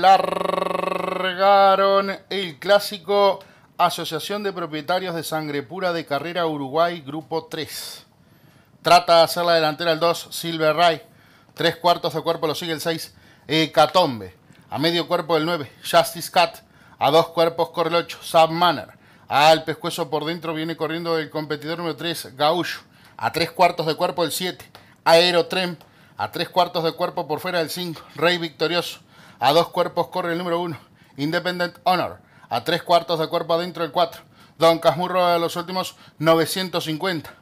largaron el clásico Asociación de Propietarios de Sangre Pura de Carrera Uruguay, Grupo 3. Trata de hacer la delantera el 2, Silver Ray. Tres cuartos de cuerpo lo sigue el 6, Hecatombe. A medio cuerpo el 9, Justice Cat. A dos cuerpos corre el 8, Sam Manor. Al pescuezo por dentro viene corriendo el competidor número 3, Gaúcho. A tres cuartos de cuerpo el 7, Aerotrem a tres cuartos de cuerpo por fuera el 5. Rey victorioso. A dos cuerpos corre el número 1. Independent Honor. A tres cuartos de cuerpo adentro el 4. Don Casmurro de los últimos 950.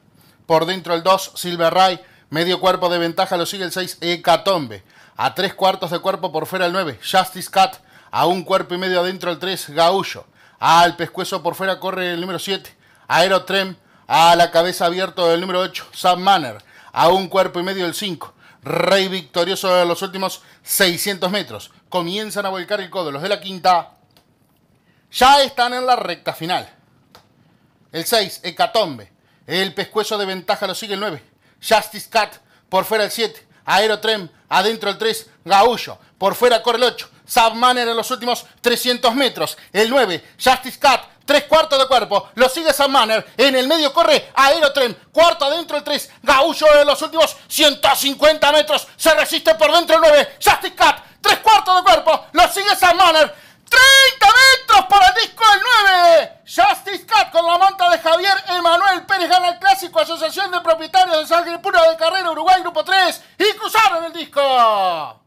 Por dentro el 2. Silver Ray. Medio cuerpo de ventaja lo sigue el 6. Hecatombe. A tres cuartos de cuerpo por fuera el 9. Justice Cat. A un cuerpo y medio adentro el 3. Gaullo. Al pescuezo por fuera corre el número 7. Aerotrem. A la cabeza abierto del número 8. Sam Manner. A un cuerpo y medio el 5. Rey victorioso en los últimos 600 metros. Comienzan a volcar el codo. Los de la quinta ya están en la recta final. El 6, Hecatombe. El pescuezo de ventaja lo sigue el 9. Justice Cat por fuera el 7. Aerotrem adentro el 3. Gaullo por fuera corre el 8. Subman en los últimos 300 metros. El 9, Justice Cat Tres cuartos de cuerpo. Lo sigue San Manner. En el medio corre Aerotren. Cuarto adentro el 3. Gaullo de los últimos 150 metros. Se resiste por dentro el 9. Justice Cat. Tres cuartos de cuerpo. Lo sigue San Manner. 30 metros para el disco el 9. Justice Cat con la manta de Javier Emanuel Pérez gana el clásico Asociación de Propietarios de Sangre Pura de Carrera Uruguay Grupo 3 y cruzaron el disco.